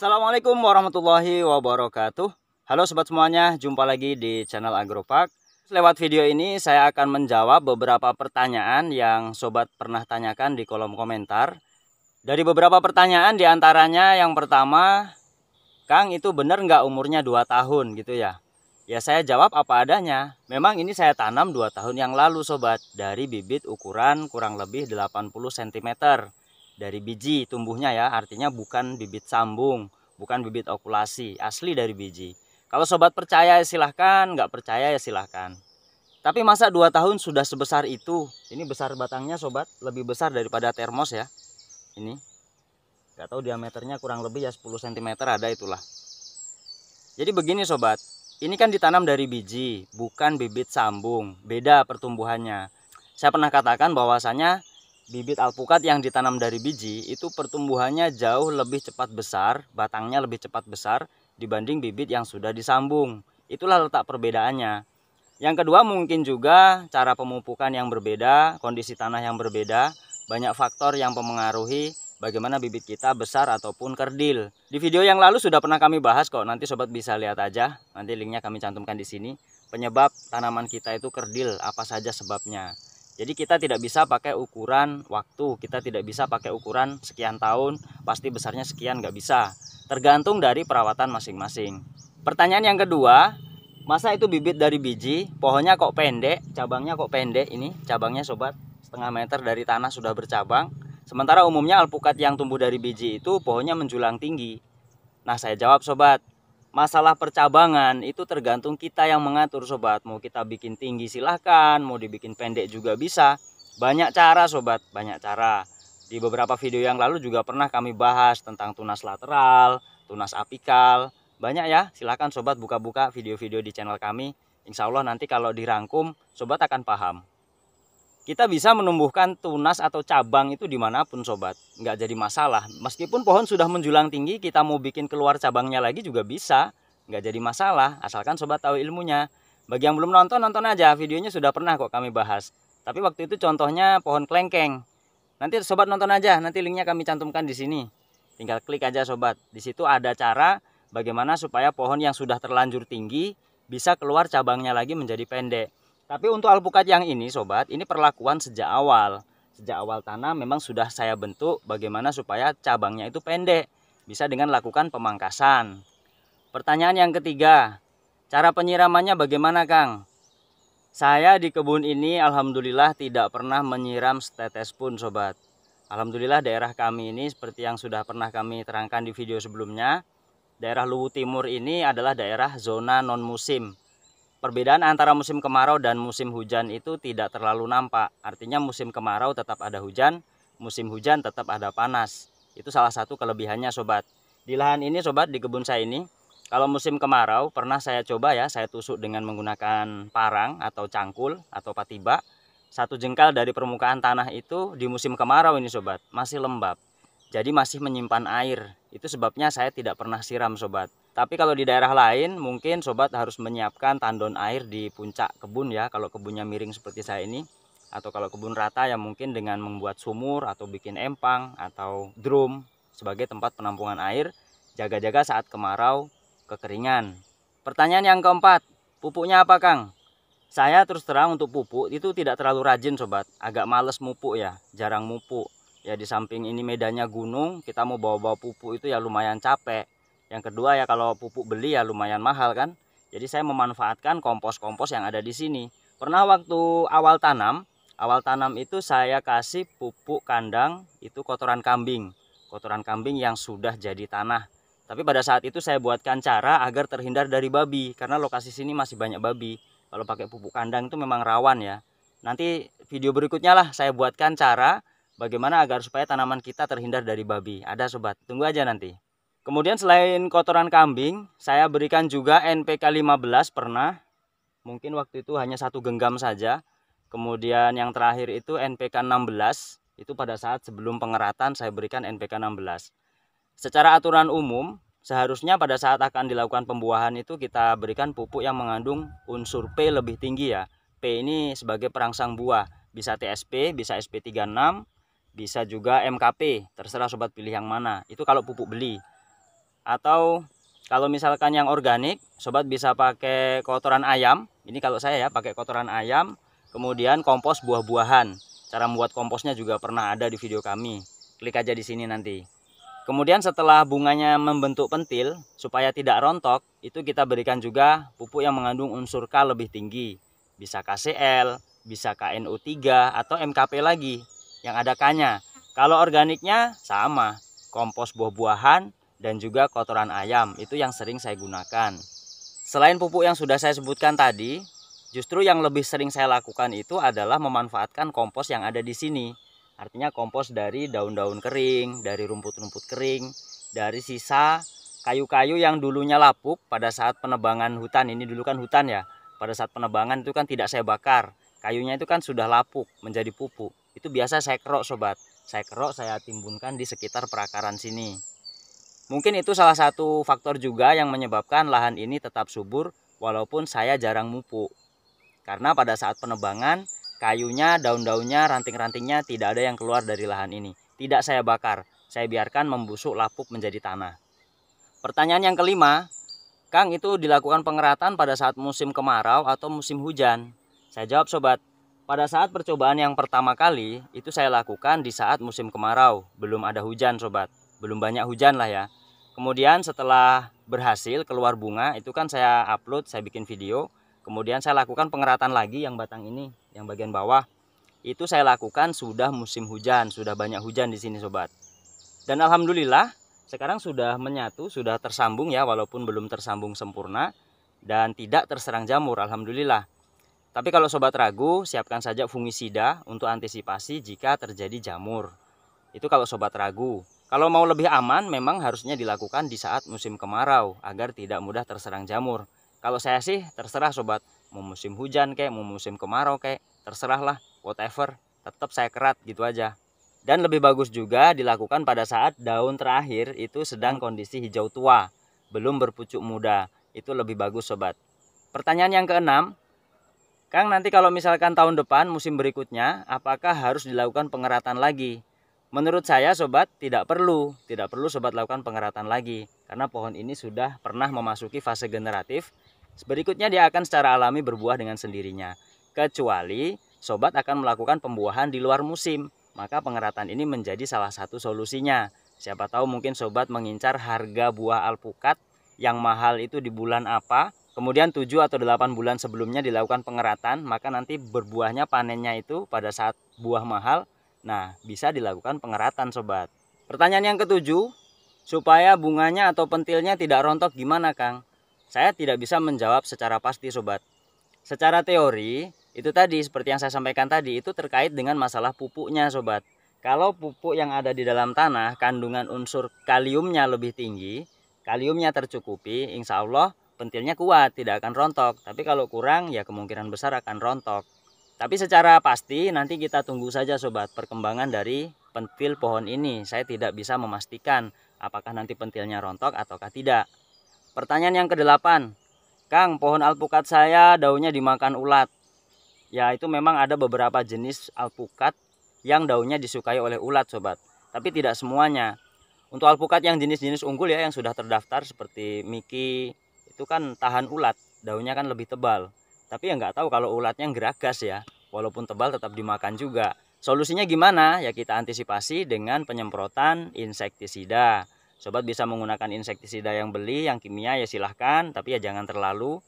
Assalamualaikum warahmatullahi wabarakatuh Halo sobat semuanya, jumpa lagi di channel Agropark Lewat video ini saya akan menjawab beberapa pertanyaan yang sobat pernah tanyakan di kolom komentar Dari beberapa pertanyaan diantaranya yang pertama Kang itu benar nggak umurnya 2 tahun gitu ya Ya saya jawab apa adanya Memang ini saya tanam 2 tahun yang lalu sobat Dari bibit ukuran kurang lebih 80 cm dari biji tumbuhnya ya artinya bukan bibit sambung bukan bibit okulasi asli dari biji. Kalau sobat percaya ya silahkan, nggak percaya ya silahkan. Tapi masa 2 tahun sudah sebesar itu? Ini besar batangnya sobat, lebih besar daripada termos ya. Ini. Nggak tahu diameternya kurang lebih ya 10 cm ada itulah. Jadi begini sobat, ini kan ditanam dari biji, bukan bibit sambung. Beda pertumbuhannya. Saya pernah katakan bahwasanya bibit alpukat yang ditanam dari biji itu pertumbuhannya jauh lebih cepat besar, batangnya lebih cepat besar dibanding bibit yang sudah disambung. Itulah letak perbedaannya. Yang kedua mungkin juga cara pemupukan yang berbeda, kondisi tanah yang berbeda, banyak faktor yang memengaruhi bagaimana bibit kita besar ataupun kerdil. Di video yang lalu sudah pernah kami bahas kok, nanti sobat bisa lihat aja, nanti linknya kami cantumkan di sini. Penyebab tanaman kita itu kerdil, apa saja sebabnya. Jadi kita tidak bisa pakai ukuran waktu, kita tidak bisa pakai ukuran sekian tahun, pasti besarnya sekian nggak bisa. Tergantung dari perawatan masing-masing. Pertanyaan yang kedua, masa itu bibit dari biji, pohonnya kok pendek, cabangnya kok pendek ini, cabangnya sobat setengah meter dari tanah sudah bercabang. Sementara umumnya alpukat yang tumbuh dari biji itu pohonnya menjulang tinggi. Nah saya jawab sobat, masalah percabangan itu tergantung kita yang mengatur sobat mau kita bikin tinggi silahkan mau dibikin pendek juga bisa banyak cara sobat banyak cara di beberapa video yang lalu juga pernah kami bahas tentang tunas lateral tunas apikal banyak ya silahkan sobat buka-buka video-video di channel kami Insya Allah nanti kalau dirangkum sobat akan paham kita bisa menumbuhkan tunas atau cabang itu dimanapun sobat nggak jadi masalah meskipun pohon sudah menjulang tinggi kita mau bikin keluar cabangnya lagi juga bisa nggak jadi masalah asalkan sobat tahu ilmunya bagi yang belum nonton nonton aja videonya sudah pernah kok kami bahas tapi waktu itu contohnya pohon kelengkeng nanti sobat nonton aja nanti linknya kami cantumkan di sini tinggal klik aja sobat di situ ada cara bagaimana supaya pohon yang sudah terlanjur tinggi bisa keluar cabangnya lagi menjadi pendek tapi untuk alpukat yang ini sobat, ini perlakuan sejak awal. Sejak awal tanam memang sudah saya bentuk bagaimana supaya cabangnya itu pendek. Bisa dengan lakukan pemangkasan. Pertanyaan yang ketiga, cara penyiramannya bagaimana Kang? Saya di kebun ini alhamdulillah tidak pernah menyiram setetes pun sobat. Alhamdulillah daerah kami ini seperti yang sudah pernah kami terangkan di video sebelumnya. Daerah Luwu Timur ini adalah daerah zona non musim perbedaan antara musim kemarau dan musim hujan itu tidak terlalu nampak. Artinya musim kemarau tetap ada hujan, musim hujan tetap ada panas. Itu salah satu kelebihannya sobat. Di lahan ini sobat di kebun saya ini, kalau musim kemarau pernah saya coba ya, saya tusuk dengan menggunakan parang atau cangkul atau patiba. Satu jengkal dari permukaan tanah itu di musim kemarau ini sobat, masih lembab. Jadi masih menyimpan air. Itu sebabnya saya tidak pernah siram sobat. Tapi kalau di daerah lain mungkin sobat harus menyiapkan tandon air di puncak kebun ya kalau kebunnya miring seperti saya ini atau kalau kebun rata ya mungkin dengan membuat sumur atau bikin empang atau drum sebagai tempat penampungan air jaga-jaga saat kemarau kekeringan. Pertanyaan yang keempat, pupuknya apa Kang? Saya terus terang untuk pupuk itu tidak terlalu rajin sobat, agak males mupuk ya, jarang mupuk. Ya di samping ini medannya gunung, kita mau bawa-bawa pupuk itu ya lumayan capek yang kedua ya kalau pupuk beli ya lumayan mahal kan jadi saya memanfaatkan kompos-kompos yang ada di sini pernah waktu awal tanam awal tanam itu saya kasih pupuk kandang itu kotoran kambing kotoran kambing yang sudah jadi tanah tapi pada saat itu saya buatkan cara agar terhindar dari babi karena lokasi sini masih banyak babi. Kalau pakai pupuk kandang itu memang rawan ya. Nanti video berikutnya lah saya buatkan cara bagaimana agar supaya tanaman kita terhindar dari babi. Ada sobat, tunggu aja nanti. Kemudian selain kotoran kambing, saya berikan juga NPK 15 pernah. Mungkin waktu itu hanya satu genggam saja. Kemudian yang terakhir itu NPK 16. Itu pada saat sebelum pengeratan saya berikan NPK 16. Secara aturan umum, seharusnya pada saat akan dilakukan pembuahan itu kita berikan pupuk yang mengandung unsur P lebih tinggi ya. P ini sebagai perangsang buah, bisa TSP, bisa SP36, bisa juga MKP, terserah sobat pilih yang mana. Itu kalau pupuk beli atau kalau misalkan yang organik sobat bisa pakai kotoran ayam ini kalau saya ya pakai kotoran ayam kemudian kompos buah-buahan cara membuat komposnya juga pernah ada di video kami klik aja di sini nanti kemudian setelah bunganya membentuk pentil supaya tidak rontok itu kita berikan juga pupuk yang mengandung unsur K lebih tinggi bisa KCL bisa KNO3 atau MKP lagi yang ada K nya kalau organiknya sama kompos buah-buahan dan juga kotoran ayam itu yang sering saya gunakan. Selain pupuk yang sudah saya sebutkan tadi, justru yang lebih sering saya lakukan itu adalah memanfaatkan kompos yang ada di sini. Artinya kompos dari daun-daun kering, dari rumput-rumput kering, dari sisa kayu-kayu yang dulunya lapuk pada saat penebangan hutan. Ini dulu kan hutan ya. Pada saat penebangan itu kan tidak saya bakar. Kayunya itu kan sudah lapuk menjadi pupuk. Itu biasa saya kerok sobat. Saya kerok, saya timbunkan di sekitar perakaran sini. Mungkin itu salah satu faktor juga yang menyebabkan lahan ini tetap subur walaupun saya jarang mupuk. Karena pada saat penebangan, kayunya, daun-daunnya, ranting-rantingnya tidak ada yang keluar dari lahan ini. Tidak saya bakar, saya biarkan membusuk lapuk menjadi tanah. Pertanyaan yang kelima, Kang itu dilakukan pengeratan pada saat musim kemarau atau musim hujan? Saya jawab sobat, pada saat percobaan yang pertama kali itu saya lakukan di saat musim kemarau, belum ada hujan sobat belum banyak hujan lah ya kemudian setelah berhasil keluar bunga itu kan saya upload saya bikin video kemudian saya lakukan pengeratan lagi yang batang ini yang bagian bawah itu saya lakukan sudah musim hujan sudah banyak hujan di sini sobat dan alhamdulillah sekarang sudah menyatu sudah tersambung ya walaupun belum tersambung sempurna dan tidak terserang jamur alhamdulillah tapi kalau sobat ragu, siapkan saja fungisida untuk antisipasi jika terjadi jamur. Itu kalau sobat ragu. Kalau mau lebih aman memang harusnya dilakukan di saat musim kemarau agar tidak mudah terserang jamur. Kalau saya sih terserah sobat, mau musim hujan kayak mau musim kemarau kayak terserahlah whatever, tetap saya kerat gitu aja. Dan lebih bagus juga dilakukan pada saat daun terakhir itu sedang kondisi hijau tua, belum berpucuk muda. Itu lebih bagus sobat. Pertanyaan yang keenam, Kang nanti kalau misalkan tahun depan musim berikutnya apakah harus dilakukan pengeratan lagi? Menurut saya sobat tidak perlu, tidak perlu sobat lakukan pengeratan lagi karena pohon ini sudah pernah memasuki fase generatif. Berikutnya dia akan secara alami berbuah dengan sendirinya. Kecuali sobat akan melakukan pembuahan di luar musim, maka pengeratan ini menjadi salah satu solusinya. Siapa tahu mungkin sobat mengincar harga buah alpukat yang mahal itu di bulan apa, kemudian 7 atau 8 bulan sebelumnya dilakukan pengeratan, maka nanti berbuahnya panennya itu pada saat buah mahal Nah, bisa dilakukan pengeratan sobat. Pertanyaan yang ketujuh, supaya bunganya atau pentilnya tidak rontok gimana Kang? Saya tidak bisa menjawab secara pasti sobat. Secara teori, itu tadi seperti yang saya sampaikan tadi itu terkait dengan masalah pupuknya sobat. Kalau pupuk yang ada di dalam tanah kandungan unsur kaliumnya lebih tinggi, kaliumnya tercukupi, insya Allah pentilnya kuat, tidak akan rontok. Tapi kalau kurang ya kemungkinan besar akan rontok. Tapi secara pasti nanti kita tunggu saja sobat perkembangan dari pentil pohon ini. Saya tidak bisa memastikan apakah nanti pentilnya rontok ataukah tidak. Pertanyaan yang kedelapan. Kang, pohon alpukat saya daunnya dimakan ulat. Ya, itu memang ada beberapa jenis alpukat yang daunnya disukai oleh ulat, sobat. Tapi tidak semuanya. Untuk alpukat yang jenis-jenis unggul ya yang sudah terdaftar seperti Miki itu kan tahan ulat, daunnya kan lebih tebal tapi ya nggak tahu kalau ulatnya geragas ya walaupun tebal tetap dimakan juga solusinya gimana ya kita antisipasi dengan penyemprotan insektisida sobat bisa menggunakan insektisida yang beli yang kimia ya silahkan tapi ya jangan terlalu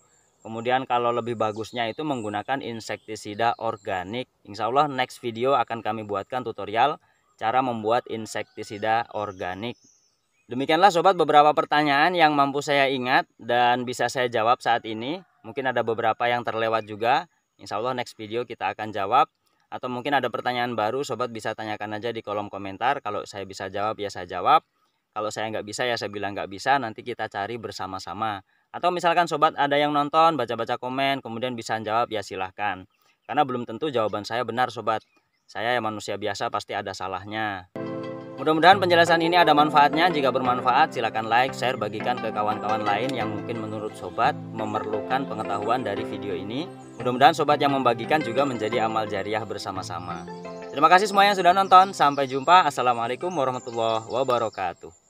kemudian kalau lebih bagusnya itu menggunakan insektisida organik insya Allah next video akan kami buatkan tutorial cara membuat insektisida organik Demikianlah sobat beberapa pertanyaan yang mampu saya ingat dan bisa saya jawab saat ini. Mungkin ada beberapa yang terlewat juga. Insya Allah next video kita akan jawab. Atau mungkin ada pertanyaan baru, sobat bisa tanyakan aja di kolom komentar. Kalau saya bisa jawab, ya saya jawab. Kalau saya nggak bisa, ya saya bilang nggak bisa. Nanti kita cari bersama-sama. Atau misalkan sobat ada yang nonton, baca-baca komen, kemudian bisa jawab, ya silahkan. Karena belum tentu jawaban saya benar sobat. Saya yang manusia biasa pasti ada salahnya. Mudah-mudahan penjelasan ini ada manfaatnya. Jika bermanfaat, silakan like, share, bagikan ke kawan-kawan lain yang mungkin menurut sobat memerlukan pengetahuan dari video ini. Mudah-mudahan sobat yang membagikan juga menjadi amal jariah bersama-sama. Terima kasih semua yang sudah nonton. Sampai jumpa. Assalamualaikum warahmatullahi wabarakatuh.